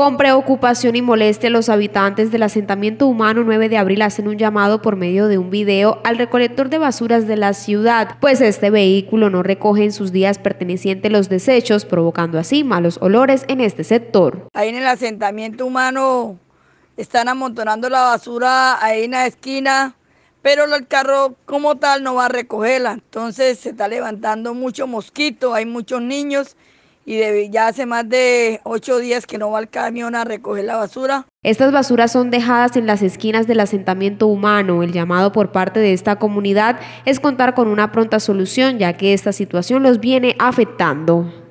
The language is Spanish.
Con preocupación y molestia, los habitantes del asentamiento humano 9 de abril hacen un llamado por medio de un video al recolector de basuras de la ciudad, pues este vehículo no recoge en sus días pertenecientes los desechos, provocando así malos olores en este sector. Ahí en el asentamiento humano están amontonando la basura ahí en la esquina, pero el carro como tal no va a recogerla, entonces se está levantando mucho mosquito, hay muchos niños y ya hace más de ocho días que no va el camión a recoger la basura. Estas basuras son dejadas en las esquinas del asentamiento humano. El llamado por parte de esta comunidad es contar con una pronta solución, ya que esta situación los viene afectando.